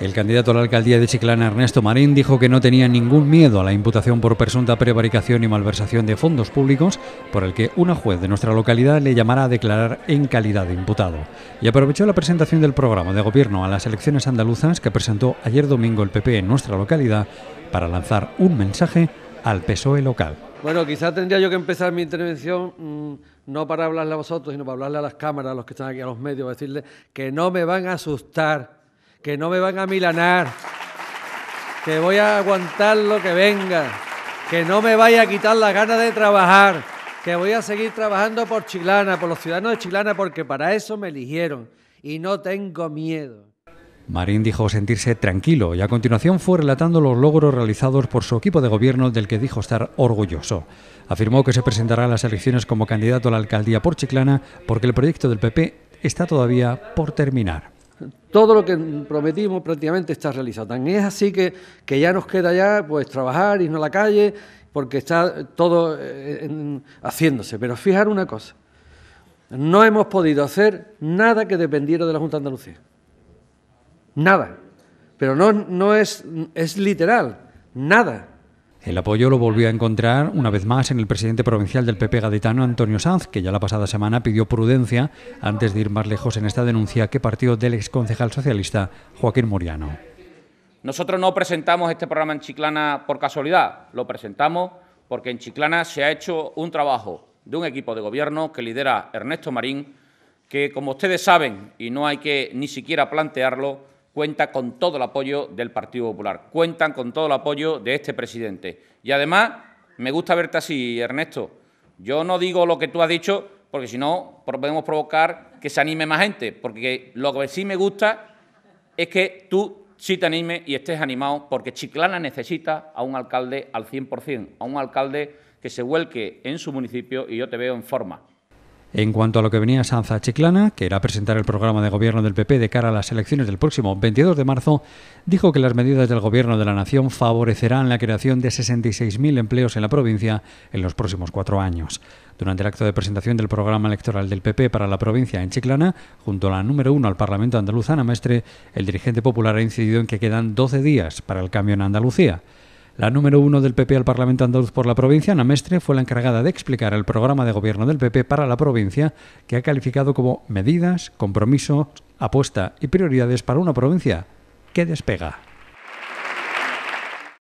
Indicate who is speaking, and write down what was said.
Speaker 1: El candidato a la alcaldía de Chiclana, Ernesto Marín, dijo que no tenía ningún miedo a la imputación por presunta prevaricación y malversación de fondos públicos, por el que una juez de nuestra localidad le llamará a declarar en calidad de imputado. Y aprovechó la presentación del programa de gobierno a las elecciones andaluzas que presentó ayer domingo el PP en nuestra localidad para lanzar un mensaje al PSOE local.
Speaker 2: Bueno, quizá tendría yo que empezar mi intervención mm, no para hablarle a vosotros, sino para hablarle a las cámaras, a los que están aquí, a los medios, para decirles que no me van a asustar que no me van a milanar, que voy a aguantar lo que venga, que no me vaya a quitar la ganas de trabajar, que voy a seguir trabajando por Chilana, por los ciudadanos de Chilana, porque para eso me eligieron y no tengo miedo.
Speaker 1: Marín dijo sentirse tranquilo y a continuación fue relatando los logros realizados por su equipo de gobierno del que dijo estar orgulloso. Afirmó que se presentará a las elecciones como candidato a la alcaldía por Chiclana porque el proyecto del PP está todavía por terminar
Speaker 2: todo lo que prometimos prácticamente está realizado. Tan es así que, ya nos queda ya pues trabajar, irnos a la calle, porque está todo eh, haciéndose. Pero fijar una cosa, no hemos podido hacer nada que dependiera de la Junta de Andalucía. Nada. Pero no, no es, es literal, nada. El
Speaker 1: apoyo lo volvió a encontrar una vez más en el presidente provincial del PP gaditano, Antonio Sanz, que ya la pasada semana pidió prudencia antes de ir más lejos en esta denuncia que partió del exconcejal socialista Joaquín Moriano.
Speaker 3: Nosotros no presentamos este programa en Chiclana por casualidad, lo presentamos porque en Chiclana se ha hecho un trabajo de un equipo de gobierno que lidera Ernesto Marín, que, como ustedes saben, y no hay que ni siquiera plantearlo, cuenta con todo el apoyo del Partido Popular, cuentan con todo el apoyo de este presidente. Y además, me gusta verte así, Ernesto. Yo no digo lo que tú has dicho, porque si no, podemos provocar que se anime más gente, porque lo que sí me gusta es que tú sí te animes y estés animado, porque Chiclana necesita a un alcalde al 100%, a un alcalde que se vuelque en su municipio y yo te veo en forma.
Speaker 1: En cuanto a lo que venía Sanza Chiclana, que era presentar el programa de gobierno del PP de cara a las elecciones del próximo 22 de marzo, dijo que las medidas del gobierno de la nación favorecerán la creación de 66.000 empleos en la provincia en los próximos cuatro años. Durante el acto de presentación del programa electoral del PP para la provincia en Chiclana, junto a la número uno al Parlamento andaluz Ana Mestre, el dirigente popular ha incidido en que quedan 12 días para el cambio en Andalucía. La número uno del PP al Parlamento Andaluz por la provincia, Ana Mestre, fue la encargada de explicar el programa de gobierno del PP para la provincia, que ha calificado como medidas, compromiso, apuesta y prioridades para una provincia que despega.